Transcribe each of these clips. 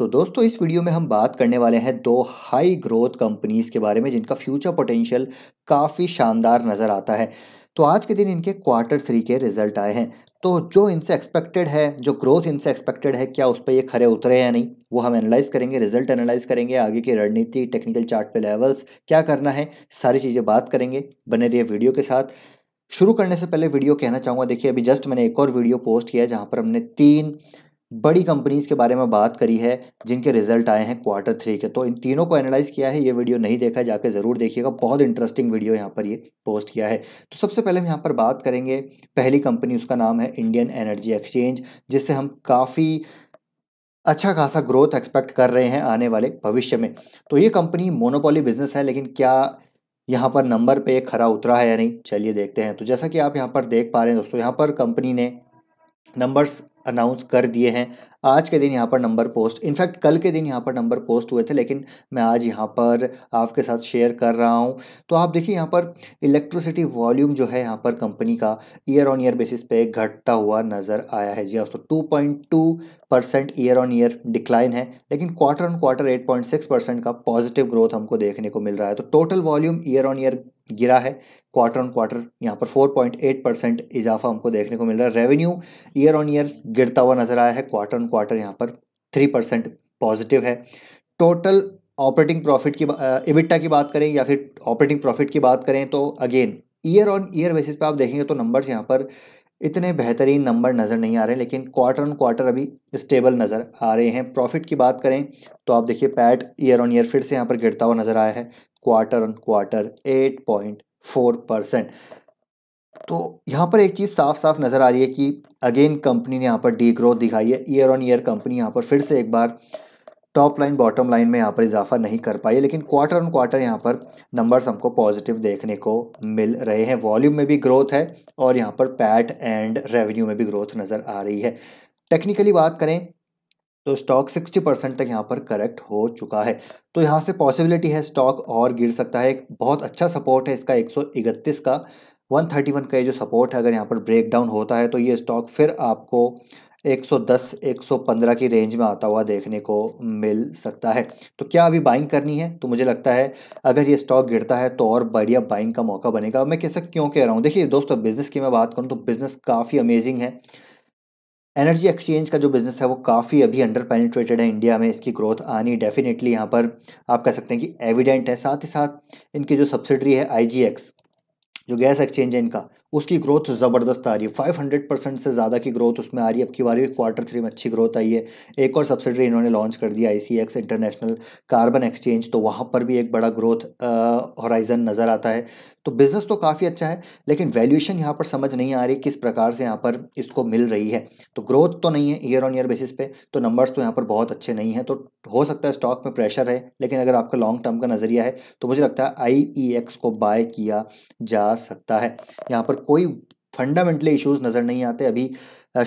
तो दोस्तों इस वीडियो में हम बात करने वाले हैं दो हाई ग्रोथ कंपनीज़ के बारे में जिनका फ्यूचर पोटेंशियल काफ़ी शानदार नज़र आता है तो आज के दिन इनके क्वार्टर थ्री के रिजल्ट आए हैं तो जो इनसे एक्सपेक्टेड है जो ग्रोथ इनसे एक्सपेक्टेड है क्या उस पर ये खरे उतरे या नहीं वो हम एनालाइज करेंगे रिजल्ट एनालाइज करेंगे आगे की रणनीति टेक्निकल चार्ट पे लेवल्स क्या करना है सारी चीज़ें बात करेंगे बने रहिए वीडियो के साथ शुरू करने से पहले वीडियो कहना चाहूँगा देखिए अभी जस्ट मैंने एक और वीडियो पोस्ट किया जहाँ पर हमने तीन बड़ी कंपनीज़ के बारे में बात करी है जिनके रिजल्ट आए हैं क्वार्टर थ्री के तो इन तीनों को एनालाइज किया है ये वीडियो नहीं देखा जाके ज़रूर देखिएगा बहुत इंटरेस्टिंग वीडियो यहाँ पर ये पोस्ट किया है तो सबसे पहले हम यहाँ पर बात करेंगे पहली कंपनी उसका नाम है इंडियन एनर्जी एक्सचेंज जिससे हम काफ़ी अच्छा खासा ग्रोथ एक्सपेक्ट कर रहे हैं आने वाले भविष्य में तो ये कंपनी मोनोपोली बिजनेस है लेकिन क्या यहाँ पर नंबर पर खरा उतरा है या नहीं चलिए देखते हैं तो जैसा कि आप यहाँ पर देख पा रहे हैं दोस्तों यहाँ पर कंपनी ने नंबर्स अनाउंस कर दिए हैं आज के दिन यहाँ पर नंबर पोस्ट इनफैक्ट कल के दिन यहाँ पर नंबर पोस्ट हुए थे लेकिन मैं आज यहाँ पर आपके साथ शेयर कर रहा हूँ तो आप देखिए यहाँ पर इलेक्ट्रिसिटी वॉल्यूम जो है यहाँ पर कंपनी का ईयर ऑन ईयर बेसिस पे घटता हुआ नज़र आया है जी दोस्तों two point two percent year on year decline है लेकिन quarter on quarter eight point six percent का पॉजिटिव ग्रोथ हमको देखने को मिल रहा है तो total volume year on year गिरा है क्वार्टर ऑन क्वार्टर यहाँ पर 4.8 परसेंट इजाफा हमको देखने को मिल रहा है रेवेन्यू ईयर ऑन ईयर गिरता हुआ नजर आया है क्वार्टर ऑन क्वार्टर यहाँ पर 3 परसेंट पॉजिटिव है टोटल ऑपरेटिंग प्रॉफिट की इबिट्टा की बात करें या फिर ऑपरेटिंग प्रॉफिट की बात करें तो again year on year basis पर आप देखेंगे तो नंबर्स यहाँ पर इतने बेहतरीन नंबर नज़र नहीं आ रहे लेकिन क्वार्टर ऑन क्वार्टर अभी स्टेबल नज़र आ रहे हैं प्रॉफिट की बात करें तो आप देखिए पैट ईयर ऑन ईयर फिर से यहाँ पर गिरता हुआ नज़र आया है quarter on quarter eight point four percent तो यहाँ पर एक चीज़ साफ साफ नज़र आ रही है कि अगेन कंपनी ने यहाँ पर डी ग्रोथ दिखाई है ईयर ऑन ईयर कंपनी यहाँ पर फिर से एक बार टॉप लाइन बॉटम लाइन में यहाँ पर इजाफा नहीं कर पाई लेकिन क्वार्टर ऑन क्वार्टर यहाँ पर नंबर्स हमको पॉजिटिव देखने को मिल रहे हैं वॉल्यूम में भी ग्रोथ है और यहाँ पर पैट एंड रेवेन्यू में भी ग्रोथ नज़र आ रही है टेक्निकली बात करें तो स्टॉक 60 परसेंट तक यहाँ पर करेक्ट हो चुका है तो यहाँ से पॉसिबिलिटी है स्टॉक और गिर सकता है एक बहुत अच्छा सपोर्ट है इसका एक का 131 का ये जो सपोर्ट है अगर यहाँ पर ब्रेक डाउन होता है तो ये स्टॉक फिर आपको 110 115 की रेंज में आता हुआ देखने को मिल सकता है तो क्या अभी बाइंग करनी है तो मुझे लगता है अगर ये स्टॉक गिरता है तो और बढ़िया बाइंग का मौका बनेगा मैं कैसे क्यों कह रहा हूँ देखिए दोस्तों बिज़नेस की मैं बात करूँ तो बिज़नेस काफ़ी अमेजिंग है एनर्जी एक्सचेंज का जो बिज़नेस है वो काफ़ी अभी अंडर पेनिट्रेटेड है इंडिया में इसकी ग्रोथ आनी डेफिनेटली यहाँ पर आप कह सकते हैं कि एविडेंट है साथ ही साथ इनकी जो सब्सिडरी है आई जो गैस एक्सचेंज है इनका उसकी ग्रोथ ज़बरदस्त आ रही है फाइव हंड्रेड परसेंट से ज़्यादा की ग्रोथ उसमें आ रही है अब की बार भी क्वार्टर थ्री में अच्छी ग्रोथ आई है एक और सब्सिडरी इन्होंने लॉन्च कर दिया आई इंटरनेशनल कार्बन एक्सचेंज तो वहाँ पर भी एक बड़ा ग्रोथ हॉराइजन नज़र आता है तो बिज़नेस तो काफ़ी अच्छा है लेकिन वैल्यूएशन यहाँ पर समझ नहीं आ रही किस प्रकार से यहाँ पर इसको मिल रही है तो ग्रोथ तो नहीं है ईयर ऑन ईयर बेसिस पे तो नंबर्स तो यहाँ पर बहुत अच्छे नहीं हैं तो हो सकता है स्टॉक में प्रेशर है लेकिन अगर आपका लॉन्ग टर्म का नज़रिया है तो मुझे लगता है आई e को बाय किया जा सकता है यहाँ पर कोई फंडामेंटली इश्यूज़ नज़र नहीं आते अभी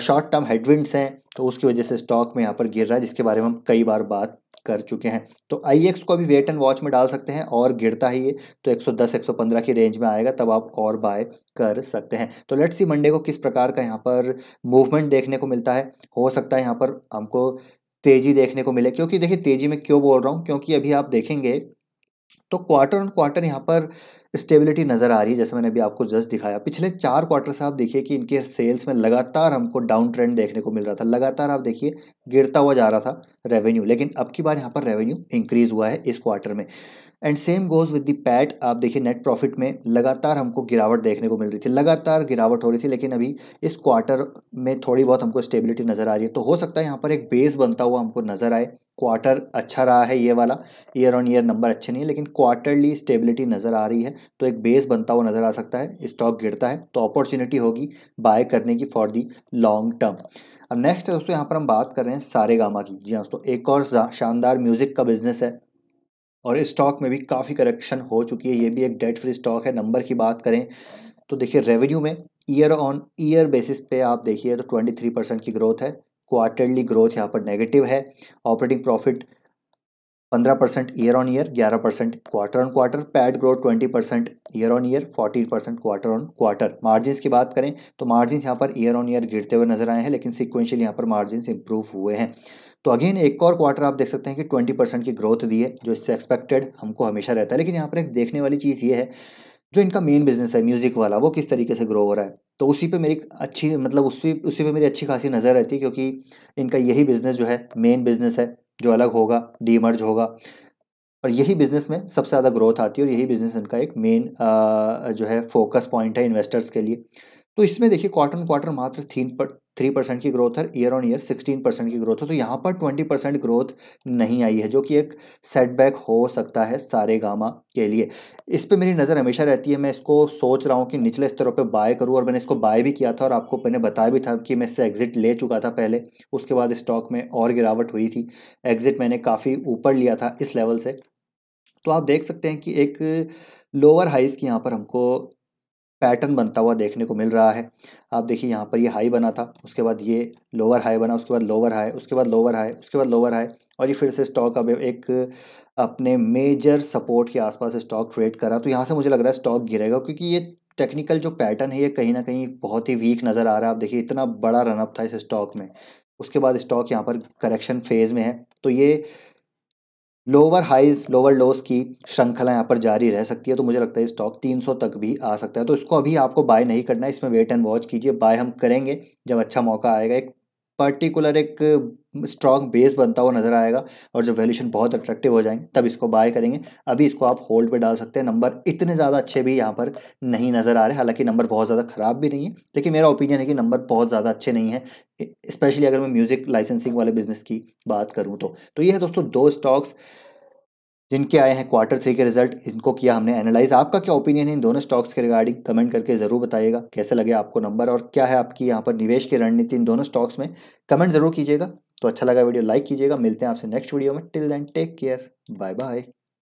शॉर्ट टर्म हेडविंड्स हैं तो उसकी वजह से स्टॉक में यहाँ पर गिर रहा है जिसके बारे में हम कई बार बात कर चुके हैं तो आई एक्स e को अभी वेट एंड वॉच में डाल सकते हैं और गिरता ही ये तो 110 115 की रेंज में आएगा तब आप और बाय कर सकते हैं तो लेट्स सी मंडे को किस प्रकार का यहाँ पर मूवमेंट देखने को मिलता है हो सकता है यहाँ पर हमको तेज़ी देखने को मिले क्योंकि देखिए तेज़ी में क्यों बोल रहा हूँ क्योंकि अभी आप देखेंगे तो क्वार्टर ऑन क्वार्टर यहाँ पर स्टेबिलिटी नज़र आ रही है जैसे मैंने अभी आपको जस्ट दिखाया पिछले चार क्वार्टर से आप देखिए कि इनके सेल्स में लगातार हमको डाउन ट्रेंड देखने को मिल रहा था लगातार आप देखिए गिरता हुआ जा रहा था रेवेन्यू लेकिन अब की बार यहाँ पर रेवेन्यू इंक्रीज़ हुआ है इस क्वार्टर में and same goes with the PAT आप देखिए नेट प्रॉफिट में लगातार हमको गिरावट देखने को मिल रही थी लगातार गिरावट हो रही थी लेकिन अभी इस क्वार्टर में थोड़ी बहुत हमको स्टेबिलिटी नज़र आ रही है तो हो सकता है यहाँ पर एक बेस बनता हुआ हमको नज़र आए क्वार्टर अच्छा रहा है ये वाला ईयर ऑन ईयर नंबर अच्छे नहीं है लेकिन क्वार्टरली स्टेबिलिटी नज़र आ रही है तो एक बेस बनता हुआ नज़र आ सकता है स्टॉक गिरता है तो अपॉर्चुनिटी होगी बाय करने की फॉर दी लॉन्ग टर्म अब नेक्स्ट है दोस्तों यहाँ पर हम बात कर रहे हैं सारे गामा की जी हाँ दोस्तों एक और शानदार म्यूज़िक का बिजनेस है और इस स्टॉक में भी काफ़ी करेक्शन हो चुकी है ये भी एक डेट फ्री स्टॉक है नंबर की बात करें तो देखिए रेवेन्यू में ईयर ऑन ईयर बेसिस पे आप देखिए तो ट्वेंटी थ्री परसेंट की ग्रोथ है क्वार्टरली ग्रोथ यहाँ पर नेगेटिव है ऑपरेटिंग प्रॉफिट पंद्रह परसेंट ईयर ऑन ईयर ग्यारह percent quarter on quarter PAT growth twenty percent year on year fourteen percent quarter on quarter margin की बात करें तो मार्जिन यहाँ पर ईयर ऑन ईयर गिरते हुए नजर आए हैं लेकिन सिक्वेंशियल यहाँ पर मार्जिन इंप्रूव हुए हैं तो अगेन एक और क्वार्टर आप देख सकते हैं कि ट्वेंटी परसेंट की ग्रोथ दी है जो इससे एक्सपेक्टेड हमको हमेशा रहता है लेकिन यहाँ पर एक देखने वाली चीज़ ये है जो इनका मेन बिजनेस है म्यूज़िक वाला वो किस तरीके से ग्रो हो रहा है तो उसी पे मेरी अच्छी मतलब उसी उसी पे मेरी अच्छी खासी नज़र रहती है क्योंकि इनका यही बिज़नेस जो है मेन बिज़नेस है जो अलग होगा डीमर्ज होगा और यही बिज़नेस में सबसे ज़्यादा ग्रोथ आती है और यही बिज़नेस इनका एक मेन जो है फोकस पॉइंट है इन्वेस्टर्स के लिए तो इसमें देखिए क्वार्टर क्वार्टर मात्र तीन पर थ्री परसेंट की ग्रोथ है year on year sixteen percent की ग्रोथ है तो यहाँ पर ट्वेंटी परसेंट ग्रोथ नहीं आई है जो कि एक सेटबैक हो सकता है सारे गामा के लिए इस पर मेरी नज़र हमेशा रहती है मैं इसको सोच रहा हूँ कि निचले स्तरों पे बाय करूँ और मैंने इसको बाय भी किया था और आपको मैंने बताया भी था कि मैं इससे एग्ज़िट ले चुका था पहले उसके बाद स्टॉक में और गिरावट हुई थी एग्ज़िट मैंने काफ़ी ऊपर लिया था इस लेवल से तो आप देख सकते हैं कि एक लोअर हाइज़ की यहाँ पर हमको पैटर्न बनता हुआ देखने को मिल रहा है आप देखिए यहाँ पर ये हाई बना था उसके बाद ये लोअर हाई बना उसके बाद लोअर हाई उसके बाद लोअर हाई उसके बाद लोअर हाई और ये फिर से स्टॉक अब एक अपने मेजर सपोर्ट के आसपास स्टॉक ट्रेड करा तो यहाँ से मुझे लग रहा है स्टॉक गिरेगा क्योंकि ये टेक्निकल जो पैटर्न है ये कहीं ना कहीं बहुत ही वीक नज़र आ रहा है आप देखिए इतना बड़ा रनअप था इस स्टॉक में उसके बाद स्टॉक यहाँ पर करेक्शन फेज़ में है तो ये लोअर हाइज लोअर लोस की श्रृंखला यहाँ पर जारी रह सकती है तो मुझे लगता है स्टॉक 300 तक भी आ सकता है तो इसको अभी आपको बाय नहीं करना है इसमें वेट एंड वॉच कीजिए बाय हम करेंगे जब अच्छा मौका आएगा एक पर्टिकुलर एक स्ट्रॉन्ग बेस बनता हुआ नजर आएगा और जब वैल्यूशन बहुत अट्रैक्टिव हो जाएंगे तब इसको बाय करेंगे अभी इसको आप होल्ड पे डाल सकते हैं नंबर इतने ज़्यादा अच्छे भी यहाँ पर नहीं नज़र आ रहे हालांकि नंबर बहुत ज़्यादा ख़राब भी नहीं है लेकिन मेरा ओपिनियन है कि नंबर बहुत ज़्यादा अच्छे नहीं है स्पेशली अगर मैं म्यूज़िक लाइसेंसिंग वाले बिजनेस की बात करूँ तो, तो ये है दोस्तों दो स्टॉक्स जिनके आए हैं क्वार्टर थ्री के रिजल्ट इनको किया हमने एनालाइज आपका क्या ओपिनियन है इन दोनों स्टॉक्स के रिगार्डिंग कमेंट करके जरूर बताइएगा कैसे लगे आपको नंबर और क्या है आपकी यहाँ पर निवेश की रणनीति इन दोनों स्टॉक्स में कमेंट जरूर कीजिएगा तो अच्छा लगा वीडियो लाइक कीजिएगा मिलते हैं आपसे नेक्स्ट वीडियो में till then take care bye bye